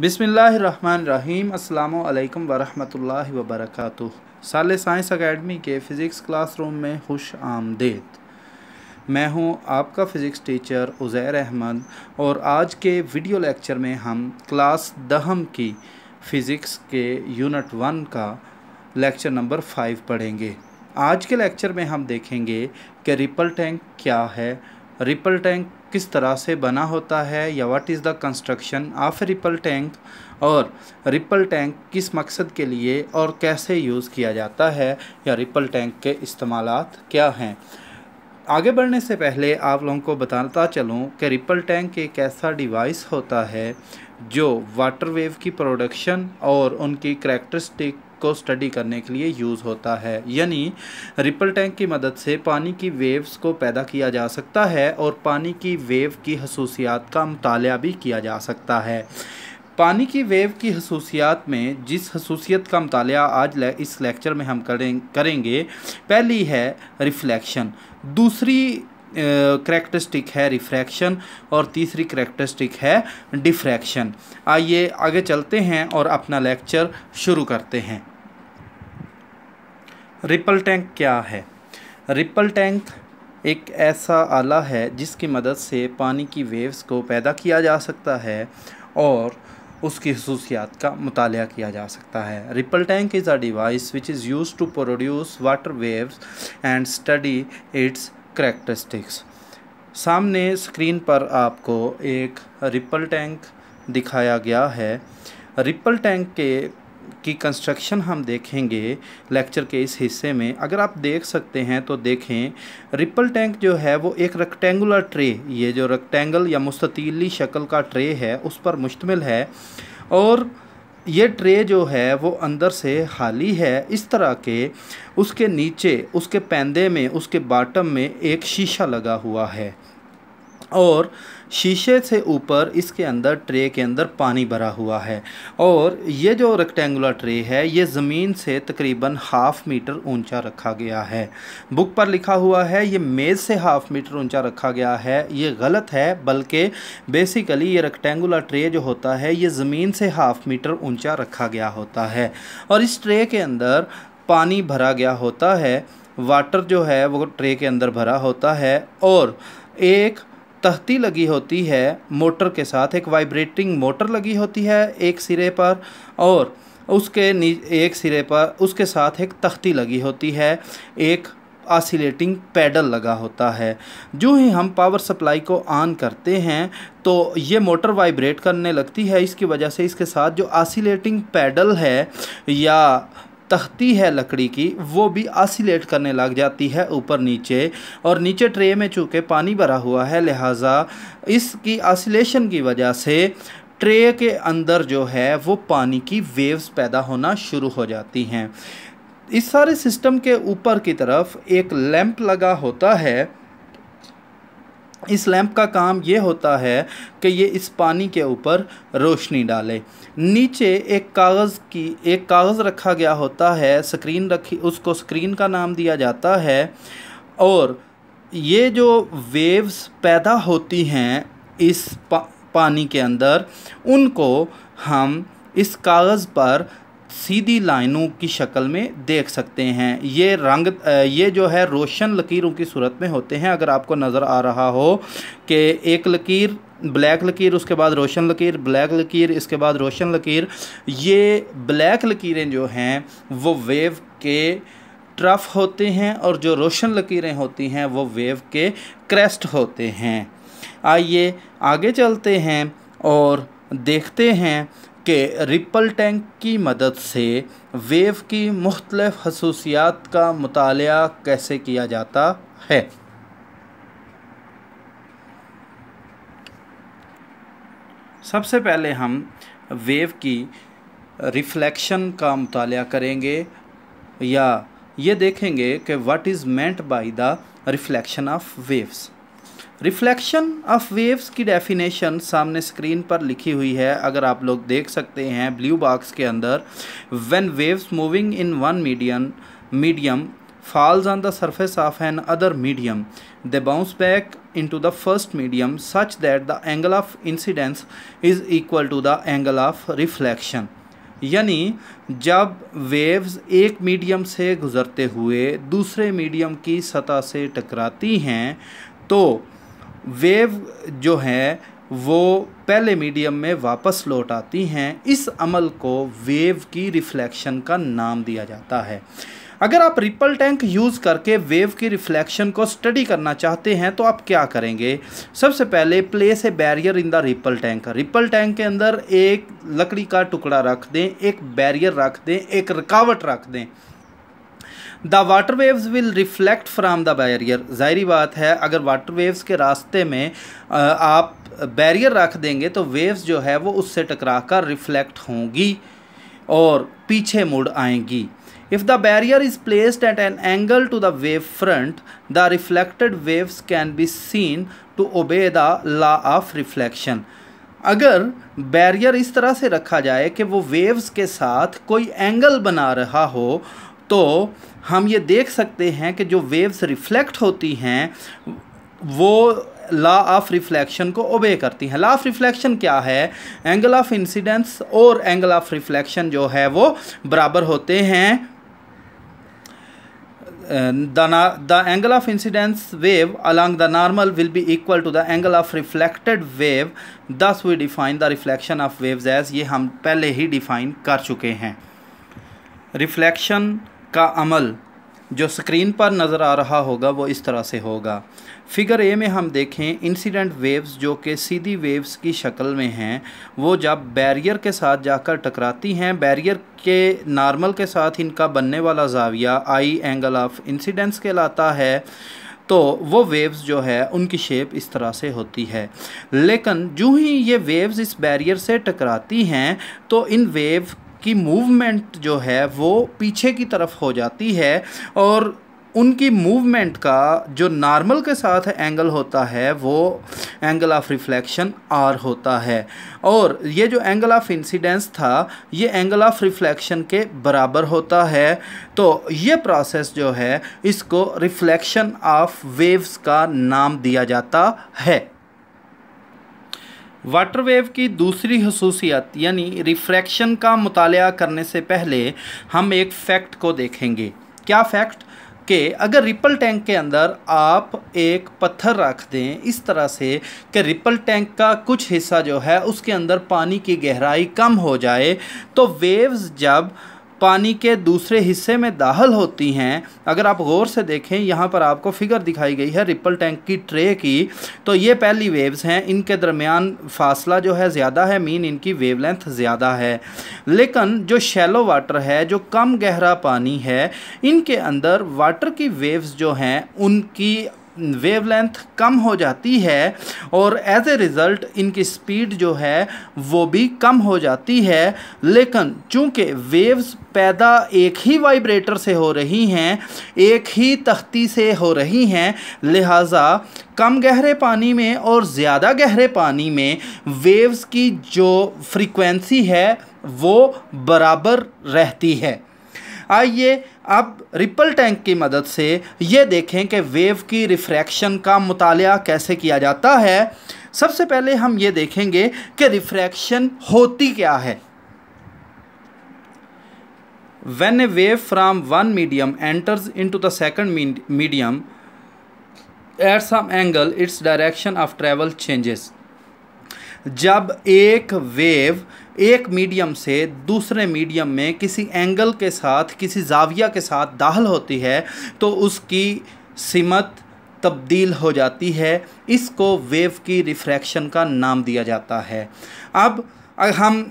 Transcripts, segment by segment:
बिसमीम् अल्लाम वरहमल वबरक साले साइंस अकेडमी के फ़िज़िक्स क्लासरूम में खुश आमदेद मैं हूं आपका फ़िज़िक्स टीचर उज़ैर अहमद और आज के वीडियो लेक्चर में हम क्लास दहम की फ़िज़िक्स के यूनिट वन का लेक्चर नंबर फाइव पढ़ेंगे आज के लेक्चर में हम देखेंगे कि रिपल टैंक क्या है रिपल टैंक किस तरह से बना होता है या what is the construction of ripple tank और रिपल टैंक किस मकसद के लिए और कैसे यूज़ किया जाता है या रिपल टैंक के इस्तेमाल क्या हैं आगे बढ़ने से पहले आप लोगों को बताता चलूं कि रिपल टैंक एक ऐसा डिवाइस होता है जो वाटर वेव की प्रोडक्शन और उनकी करेक्टरिस्टिक को स्टडी करने के लिए यूज़ होता है यानी रिपल टैंक की मदद से पानी की वेव्स को पैदा किया जा सकता है और पानी की वेव की खसूसियात का मताल भी किया जा सकता है पानी की वेव की खसूसियात में जिस खसूसियत का मताल आज ले, इस लेक्चर में हम करें करेंगे पहली है रिफ्लेक्शन दूसरी करेक्टरिस्टिक है रिफ्रैक्शन और तीसरी करैक्टरिस्टिक है डिफ्रैक्शन आइए आगे चलते हैं और अपना लेक्चर शुरू करते हैं रिपल टैंक क्या है रिपल टैंक एक ऐसा आला है जिसकी मदद से पानी की वेव्स को पैदा किया जा सकता है और उसकी खसूसियात का मताल किया जा सकता है ripple tank is a device which is use to produce water waves and study its characteristics सामने स्क्रीन पर आपको एक रिपल टैंक दिखाया गया है रिपल टैंक के की कंस्ट्रक्शन हम देखेंगे लेक्चर के इस हिस्से में अगर आप देख सकते हैं तो देखें रिपल टैंक जो है वो एक रेक्टेंगुलर ट्रे ये जो रेक्टेंगल या मुस्ततीली शक्ल का ट्रे है उस पर मुश्तमिल है और ये ट्रे जो है वो अंदर से हाली है इस तरह के उसके नीचे उसके पैंदे में उसके बाटम में एक शीशा लगा हुआ है और शीशे से ऊपर इसके अंदर ट्रे के अंदर पानी भरा हुआ है और ये जो रेक्टेंगुलर ट्रे है ये ज़मीन से तकरीबन हाफ़ मीटर ऊंचा रखा गया है बुक पर लिखा हुआ है ये मेज़ से हाफ़ मीटर ऊंचा रखा गया है ये गलत है बल्कि बेसिकली ये रेक्टेंगुलर ट्रे जो होता है ये ज़मीन से हाफ़ मीटर ऊँचा रखा गया होता है और इस ट्रे के अंदर पानी भरा गया होता है वाटर जो है वो ट्रे के अंदर भरा होता है और एक तख्ती लगी होती है मोटर के साथ एक वाइब्रेटिंग मोटर लगी होती है एक सिरे पर और उसके एक सिरे पर उसके साथ एक तख्ती लगी होती है एक आसिलेटिंग पैडल लगा होता है जो ही हम पावर सप्लाई को ऑन करते हैं तो ये मोटर वाइब्रेट करने लगती है इसकी वजह से इसके साथ जो आसिलेटिंग पैडल है या तख्ती है लकड़ी की वो भी आसीलेट करने लग जाती है ऊपर नीचे और नीचे ट्रे में चूँकि पानी भरा हुआ है लिहाजा इसकी आसीलेशन की वजह से ट्रे के अंदर जो है वो पानी की वेव्स पैदा होना शुरू हो जाती हैं इस सारे सिस्टम के ऊपर की तरफ एक लैंप लगा होता है इस लैंप का काम ये होता है कि ये इस पानी के ऊपर रोशनी डाले नीचे एक कागज़ की एक कागज़ रखा गया होता है स्क्रीन रखी उसको स्क्रीन का नाम दिया जाता है और ये जो वेव्स पैदा होती हैं इस पा, पानी के अंदर उनको हम इस कागज़ पर सीधी लाइनों की शक्ल में देख सकते हैं ये रंग ये जो है रोशन लकीरों की सूरत में होते हैं अगर आपको नज़र आ रहा हो कि एक लकीर ब्लैक लकीर उसके बाद रोशन लकीर ब्लैक लकीर इसके बाद रोशन लकीर ये ब्लैक लकीरें जो हैं वो वेव के ट्रफ होते हैं और जो रोशन लकीरें होती हैं वो वेव के क्रेस्ट होते हैं आइए आगे चलते हैं और देखते हैं के रिपल टैंक की मदद से वेव की मुख्तलफ़ खसूसियात का मताल कैसे किया जाता है सबसे पहले हम वेव की रिफ्लेक्शन का मताल करेंगे या ये देखेंगे कि what is meant by the reflection of waves reflection of waves की डेफिनेशन सामने स्क्रीन पर लिखी हुई है अगर आप लोग देख सकते हैं ब्लू बॉक्स के अंदर when waves moving in one medium medium falls on the surface of another medium the bounce back into the first medium such that the angle of incidence is equal to the angle of reflection यानी जब waves एक medium से गुजरते हुए दूसरे medium की सतह से टकराती हैं तो वेव जो है वो पहले मीडियम में वापस लौट आती हैं इस अमल को वेव की रिफ्लेक्शन का नाम दिया जाता है अगर आप रिपल टैंक यूज़ करके वेव की रिफ्लेक्शन को स्टडी करना चाहते हैं तो आप क्या करेंगे सबसे पहले place a barrier in the ripple tank ripple tank के अंदर एक लकड़ी का टुकड़ा रख दें एक बैरियर रख दें एक रुकावट रख दें the water waves will reflect from the barrier ज़ाहरी बात है अगर वाटर वेव्स के रास्ते में आप बैरियर रख देंगे तो वेव्स जो है वो उससे टकरा कर रिफ्लेक्ट होंगी और पीछे मुड़ आएंगी if the barrier is placed at an angle to the wave front the reflected waves can be seen to obey the law of reflection अगर बैरियर इस तरह से रखा जाए कि वो वेव्स के साथ कोई एंगल बना रहा हो तो हम ये देख सकते हैं कि जो वेव्स रिफ्लेक्ट होती हैं वो लॉ ऑफ रिफ्लेक्शन को ओबे करती हैं लॉ ऑफ रिफ्लेक्शन क्या है एंगल ऑफ इंसिडेंस और एंगल ऑफ रिफ्लेक्शन जो है वो बराबर होते हैं the angle of incidence wave along the normal will be equal to the angle of reflected wave thus we define the reflection of waves as ये हम पहले ही डिफाइन कर चुके हैं रिफ्लेक्शन का अमल जो स्क्रीन पर नज़र आ रहा होगा वो इस तरह से होगा फिगर ए में हम देखें इंसिडेंट वेव्स जो कि सीधी वेव्स की शक्ल में हैं वो जब बैरियर के साथ जाकर टकराती हैं बैरियर के नॉर्मल के साथ इनका बनने वाला जाविया आई एंगल ऑफ इंसिडेंस कहलाता है तो वो वेव्स जो है उनकी शेप इस तरह से होती है लेकिन जो ही ये वेव्स इस बैरियर से टकराती हैं तो इन वेव की मूवमेंट जो है वो पीछे की तरफ हो जाती है और उनकी मूवमेंट का जो नॉर्मल के साथ एंगल होता है वो एंगल ऑफ रिफ्लेक्शन आर होता है और ये जो एंगल ऑफ इंसिडेंस था ये एंगल ऑफ रिफ्लेक्शन के बराबर होता है तो ये प्रोसेस जो है इसको रिफ्लेक्शन ऑफ वेव्स का नाम दिया जाता है वाटरवेव की दूसरी खसूसियत यानी रिफ्रैक्शन का मुताल करने से पहले हम एक फ़ैक्ट को देखेंगे क्या फैक्ट कि अगर रिपल टैंक के अंदर आप एक पत्थर रख दें इस तरह से कि रिपल टैंक का कुछ हिस्सा जो है उसके अंदर पानी की गहराई कम हो जाए तो वेव्स जब पानी के दूसरे हिस्से में दाहल होती हैं अगर आप गौर से देखें यहाँ पर आपको फिगर दिखाई गई है रिपल टैंक की ट्रे की तो ये पहली वेव्स हैं इनके दरमियान फासला जो है ज़्यादा है मीन इनकी वेवलेंथ ज़्यादा है लेकिन जो शैलो वाटर है जो कम गहरा पानी है इनके अंदर वाटर की वेव्स जो हैं उनकी वेवलेंथ कम हो जाती है और एज ए रिज़ल्ट इनकी स्पीड जो है वो भी कम हो जाती है लेकिन चूँकि वेव्स पैदा एक ही वाइब्रेटर से हो रही हैं एक ही तख्ती से हो रही हैं लिहाजा कम गहरे पानी में और ज़्यादा गहरे पानी में वेव्स की जो फ्रीक्वेंसी है वो बराबर रहती है आइए अब रिपल टैंक की मदद से ये देखें कि वेव की रिफ्रैक्शन का मताल कैसे किया जाता है सबसे पहले हम ये देखेंगे कि रिफ्रैक्शन होती क्या है when a wave from one medium enters into the second medium at some angle its direction of travel changes जब एक वेव एक मीडियम से दूसरे मीडियम में किसी एंगल के साथ किसी जाविया के साथ दाहल होती है तो उसकी सिमत तब्दील हो जाती है इसको वेव की रिफ्रैक्शन का नाम दिया जाता है अब हम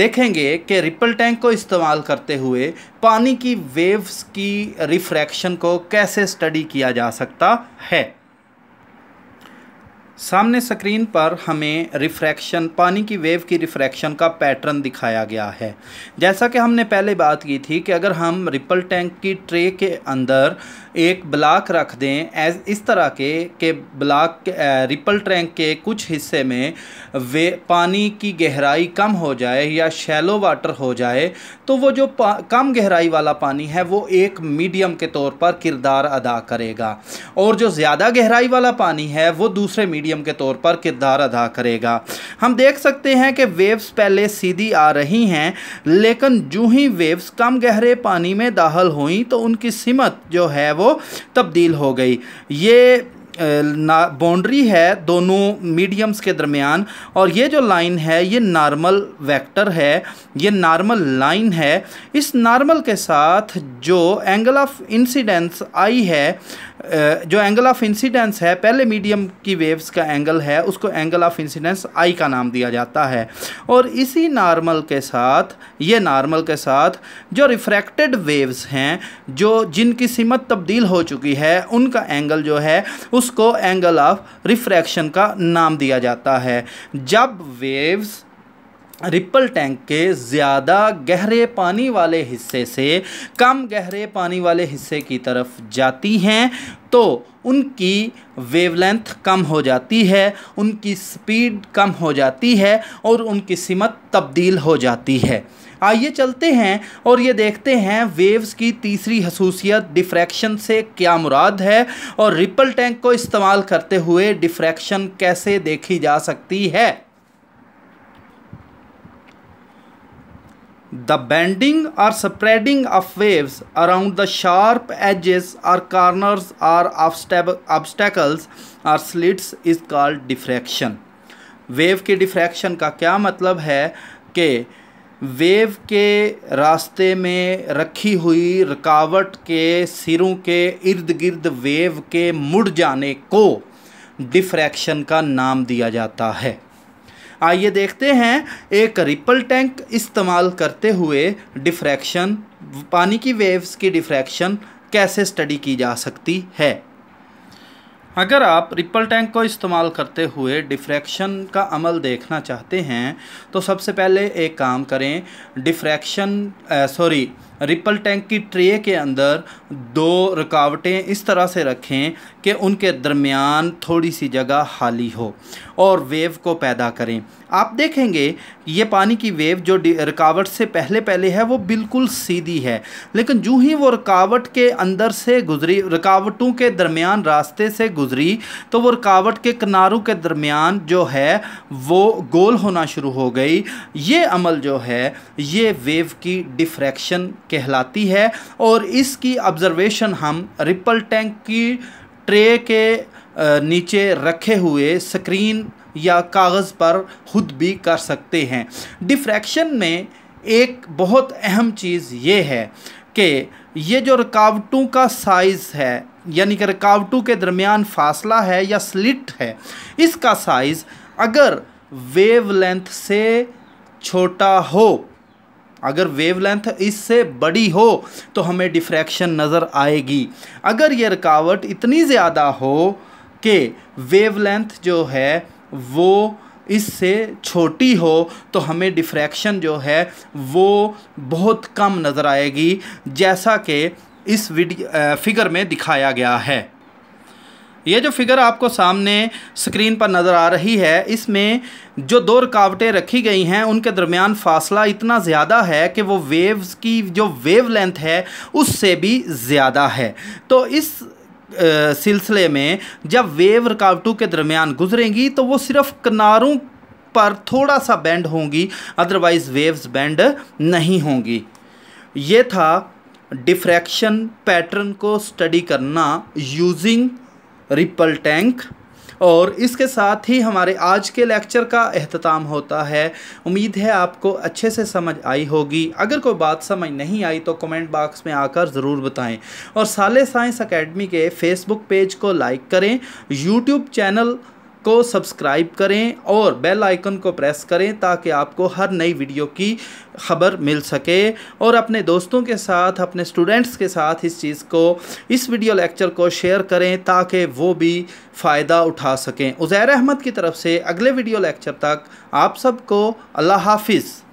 देखेंगे कि रिपल टैंक को इस्तेमाल करते हुए पानी की वेव्स की रिफ्रैक्शन को कैसे स्टडी किया जा सकता है सामने स्क्रीन पर हमें रिफ्रैक्शन पानी की वेव की रिफ्रैक्शन का पैटर्न दिखाया गया है जैसा कि हमने पहले बात की थी कि अगर हम रिपल टैंक की ट्रे के अंदर एक ब्लाक रख दें एज इस तरह के के ब्लाक रिपल ट्रैंक के कुछ हिस्से में वे पानी की गहराई कम हो जाए या शैलो वाटर हो जाए तो वो जो कम गहराई वाला पानी है वो एक मीडियम के तौर पर किरदार अदा करेगा और जो ज़्यादा गहराई वाला पानी है वो दूसरे मीडियम के तौर पर किरदार अदा करेगा हम देख सकते हैं कि वेव्स पहले सीधी आ रही हैं लेकिन जूही ही वेव्स कम गहरे पानी में दाखिल हुई तो उनकी सिमत जो है वो वो तब्दील हो गई ये ना बाउंड्री है दोनों मीडियम्स के दरमियान और ये जो लाइन है ये नॉर्मल वेक्टर है ये नॉर्मल लाइन है इस नॉर्मल के साथ जो एंगल ऑफ इंसिडेंस आई है जो एंगल ऑफ इंसिडेंस है पहले मीडियम की वेव्स का एंगल है उसको एंगल ऑफ इंसिडेंस आई का नाम दिया जाता है और इसी नॉर्मल के साथ ये नॉर्मल के साथ जो रिफ्रैक्टेड वेव्स हैं जो जिनकी सीमत तब्दील हो चुकी है उनका एंगल जो है उस उसको एंगल ऑफ रिफ्रैक्शन का नाम दिया जाता है जब वेव्स रिपल टैंक के ज़्यादा गहरे पानी वाले हिस्से से कम गहरे पानी वाले हिस्से की तरफ जाती हैं तो उनकी वेवलेंथ कम हो जाती है उनकी स्पीड कम हो जाती है और उनकी सिमत तब्दील हो जाती है आइए चलते हैं और ये देखते हैं वेव्स की तीसरी खसूसियत डिफ्रैक्शन से क्या मुराद है और रिपल टैंक को इस्तेमाल करते हुए डिफ्रैक्शन कैसे देखी जा सकती है the bending or spreading of waves around the sharp edges or corners or obstacles or slits is called diffraction wave के डिफ्रैक्शन का क्या मतलब है कि वेव के रास्ते में रखी हुई रुकावट के सिरों के इर्द गिर्द वेव के मुड़ जाने को डिफ्रैक्शन का नाम दिया जाता है आइए देखते हैं एक रिपल टैंक इस्तेमाल करते हुए डिफ्रैक्शन पानी की वेव्स की डिफ्रैक्शन कैसे स्टडी की जा सकती है अगर आप रिपल टैंक को इस्तेमाल करते हुए डिफ्रैक्शन का अमल देखना चाहते हैं तो सबसे पहले एक काम करें डिफ्रैक्शन सॉरी रिपल टैंक की ट्रे के अंदर दो रुकावटें इस तरह से रखें कि उनके दरमियान थोड़ी सी जगह खाली हो और वेव को पैदा करें आप देखेंगे ये पानी की वेव जो रुकावट से पहले पहले है वो बिल्कुल सीधी है लेकिन जूँ ही वो रुकावट के अंदर से गुजरी रुकावटों के दरमियान रास्ते से गुजरी तो वो रुकावट के किनारों के दरमियान जो है वो गोल होना शुरू हो गई ये अमल जो है ये वेव की डिफ्रैक्शन कहलाती है और इसकी ऑब्ज़र्वेशन हम रिपल टैंक की ट्रे के नीचे रखे हुए स्क्रीन या कागज़ पर खुद भी कर सकते हैं डिफ्रैक्शन में एक बहुत अहम चीज़ ये है कि ये जो रुकावटों का साइज़ है यानी कि रुकावटों के दरमियान फासला है या स्लिट है इसका साइज़ अगर वेवलेंथ से छोटा हो अगर वेवलेंथ इससे बड़ी हो तो हमें डिफ्रैक्शन नज़र आएगी अगर ये रुकावट इतनी ज़्यादा हो कि वेवलेंथ जो है वो इससे छोटी हो तो हमें डिफ्रैक्शन जो है वो बहुत कम नज़र आएगी जैसा कि इस वीडियो फिगर में दिखाया गया है ये जो फिगर आपको सामने स्क्रीन पर नज़र आ रही है इसमें जो दो रुकावटें रखी गई हैं उनके दरमियान फ़ासला इतना ज़्यादा है कि वो वेव्स की जो वेव लेंथ है उससे भी ज़्यादा है तो इस सिलसिले में जब वेव रुकावटों के दरमियान गुजरेंगी तो वो सिर्फ किनारों पर थोड़ा सा बैंड होंगी अदरवाइज़ वेव्स बैंड नहीं होंगी ये था डिफ्रैक्शन पैटर्न को स्टडी करना यूजिंग रिपल टैंक और इसके साथ ही हमारे आज के लेक्चर का अहतमाम होता है उम्मीद है आपको अच्छे से समझ आई होगी अगर कोई बात समझ नहीं आई तो कमेंट बॉक्स में आकर ज़रूर बताएं और साले साइंस एकेडमी के फेसबुक पेज को लाइक करें यूट्यूब चैनल को सब्सक्राइब करें और बेल आइकन को प्रेस करें ताकि आपको हर नई वीडियो की खबर मिल सके और अपने दोस्तों के साथ अपने स्टूडेंट्स के साथ इस चीज़ को इस वीडियो लेक्चर को शेयर करें ताकि वो भी फ़ायदा उठा सकें उज़ैर अहमद की तरफ से अगले वीडियो लेक्चर तक आप सबको अल्लाह हाफिज़